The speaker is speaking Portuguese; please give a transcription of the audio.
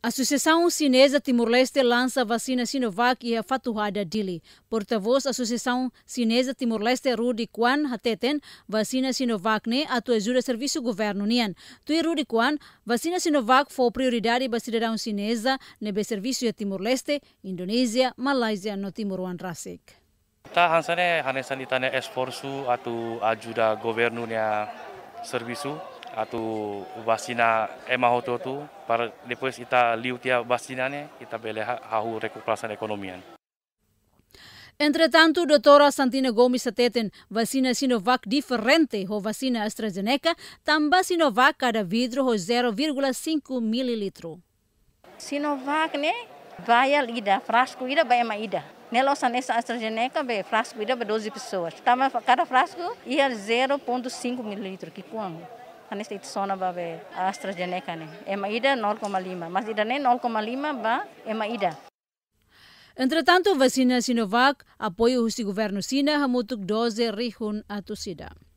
A Associação Chinesa Timor-Leste lança a vacina Sinovac e a Fatuhada Dili. Porta-voz Associação Chinesa Timor-Leste Rudi Kwan Hateten, vacina Sinovac ne a tua ajuda serviço governo nian. Tu Rudi Kwan, vacina Sinovac foi prioridade para cidadão chinesa nebe serviço de Timor-Leste, Indonésia, Malásia no timor leste Rasik. Ta hansane hanesan itane esforço a tu ajuda governo nia serviço atau vacina emahoto tu para depois kita liu tia vacina ne kita bele hahu recuperação economian. Entretanto, doutora Santina Gomes Sateten, vacina Sinovac diferente ou vacina AstraZeneca, também Sinovac cada vidro ou 0,5 mililitro. Sinovac, né? Vai ali da frasco, ida vai mais ida. Nela, nessa AstraZeneca, bem, frasco ida para 12 pessoas. Tava, cada frasco ia 0,5 mililitro, que quando? Kanis itu sona babe AstraZeneca ne. Ema ida 0,5. Mas ida ne 0,5 ba ema ida. Entretanto, vacina Sinovac apoio o governo Sina hamutuk dose rihun atusida.